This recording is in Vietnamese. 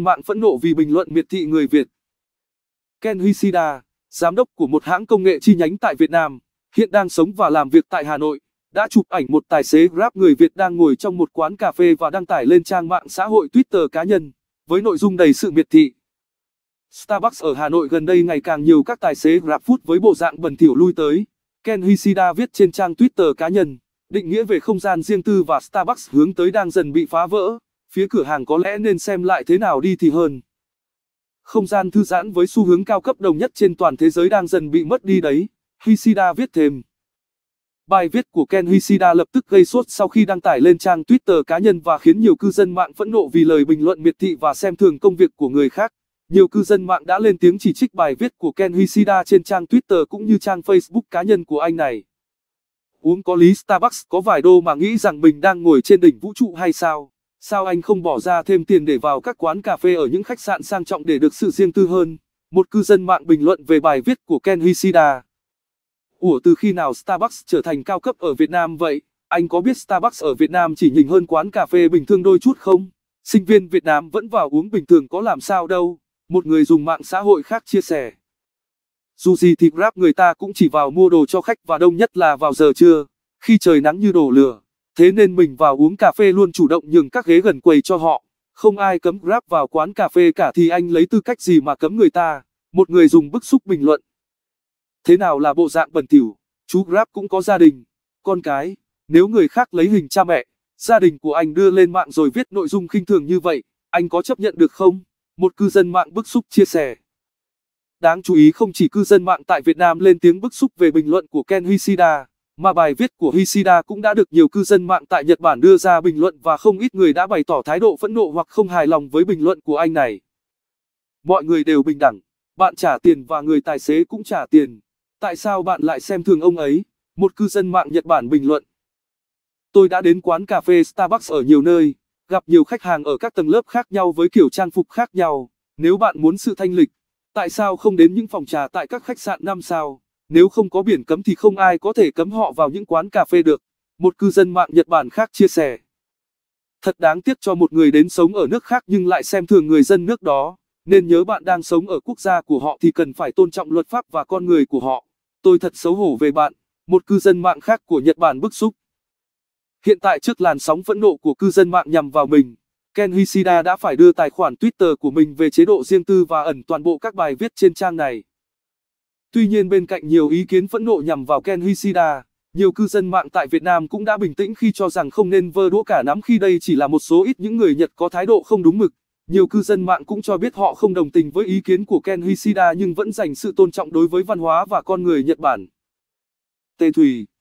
Mạng phẫn nộ vì bình luận miệt thị người Việt. Ken Hishida, giám đốc của một hãng công nghệ chi nhánh tại Việt Nam, hiện đang sống và làm việc tại Hà Nội, đã chụp ảnh một tài xế Grab người Việt đang ngồi trong một quán cà phê và đăng tải lên trang mạng xã hội Twitter cá nhân, với nội dung đầy sự miệt thị. Starbucks ở Hà Nội gần đây ngày càng nhiều các tài xế Grab food với bộ dạng bẩn thỉu lui tới. Ken Hishida viết trên trang Twitter cá nhân, định nghĩa về không gian riêng tư và Starbucks hướng tới đang dần bị phá vỡ phía cửa hàng có lẽ nên xem lại thế nào đi thì hơn. Không gian thư giãn với xu hướng cao cấp đồng nhất trên toàn thế giới đang dần bị mất đi đấy, Hishida viết thêm. Bài viết của Ken Hishida lập tức gây sốt sau khi đăng tải lên trang Twitter cá nhân và khiến nhiều cư dân mạng phẫn nộ vì lời bình luận miệt thị và xem thường công việc của người khác. Nhiều cư dân mạng đã lên tiếng chỉ trích bài viết của Ken Hishida trên trang Twitter cũng như trang Facebook cá nhân của anh này. Uống có lý Starbucks có vài đô mà nghĩ rằng mình đang ngồi trên đỉnh vũ trụ hay sao? Sao anh không bỏ ra thêm tiền để vào các quán cà phê ở những khách sạn sang trọng để được sự riêng tư hơn? Một cư dân mạng bình luận về bài viết của Ken Hishida. Ủa từ khi nào Starbucks trở thành cao cấp ở Việt Nam vậy? Anh có biết Starbucks ở Việt Nam chỉ nhìn hơn quán cà phê bình thường đôi chút không? Sinh viên Việt Nam vẫn vào uống bình thường có làm sao đâu, một người dùng mạng xã hội khác chia sẻ. Dù gì thì Grab người ta cũng chỉ vào mua đồ cho khách và đông nhất là vào giờ trưa, khi trời nắng như đổ lửa. Thế nên mình vào uống cà phê luôn chủ động nhường các ghế gần quầy cho họ. Không ai cấm Grab vào quán cà phê cả thì anh lấy tư cách gì mà cấm người ta. Một người dùng bức xúc bình luận. Thế nào là bộ dạng bẩn thỉu? Chú Grab cũng có gia đình, con cái. Nếu người khác lấy hình cha mẹ, gia đình của anh đưa lên mạng rồi viết nội dung khinh thường như vậy, anh có chấp nhận được không? Một cư dân mạng bức xúc chia sẻ. Đáng chú ý không chỉ cư dân mạng tại Việt Nam lên tiếng bức xúc về bình luận của Ken Hishida, mà bài viết của Hishida cũng đã được nhiều cư dân mạng tại Nhật Bản đưa ra bình luận và không ít người đã bày tỏ thái độ phẫn nộ hoặc không hài lòng với bình luận của anh này. Mọi người đều bình đẳng, bạn trả tiền và người tài xế cũng trả tiền. Tại sao bạn lại xem thường ông ấy? Một cư dân mạng Nhật Bản bình luận. Tôi đã đến quán cà phê Starbucks ở nhiều nơi, gặp nhiều khách hàng ở các tầng lớp khác nhau với kiểu trang phục khác nhau. Nếu bạn muốn sự thanh lịch, tại sao không đến những phòng trà tại các khách sạn 5 sao? Nếu không có biển cấm thì không ai có thể cấm họ vào những quán cà phê được, một cư dân mạng Nhật Bản khác chia sẻ. Thật đáng tiếc cho một người đến sống ở nước khác nhưng lại xem thường người dân nước đó, nên nhớ bạn đang sống ở quốc gia của họ thì cần phải tôn trọng luật pháp và con người của họ. Tôi thật xấu hổ về bạn, một cư dân mạng khác của Nhật Bản bức xúc. Hiện tại trước làn sóng phẫn nộ của cư dân mạng nhằm vào mình, Ken Hishida đã phải đưa tài khoản Twitter của mình về chế độ riêng tư và ẩn toàn bộ các bài viết trên trang này. Tuy nhiên bên cạnh nhiều ý kiến phẫn nộ nhằm vào Ken Hishida, nhiều cư dân mạng tại Việt Nam cũng đã bình tĩnh khi cho rằng không nên vơ đũa cả nắm khi đây chỉ là một số ít những người Nhật có thái độ không đúng mực. Nhiều cư dân mạng cũng cho biết họ không đồng tình với ý kiến của Ken Hishida nhưng vẫn dành sự tôn trọng đối với văn hóa và con người Nhật Bản. Tê Thùy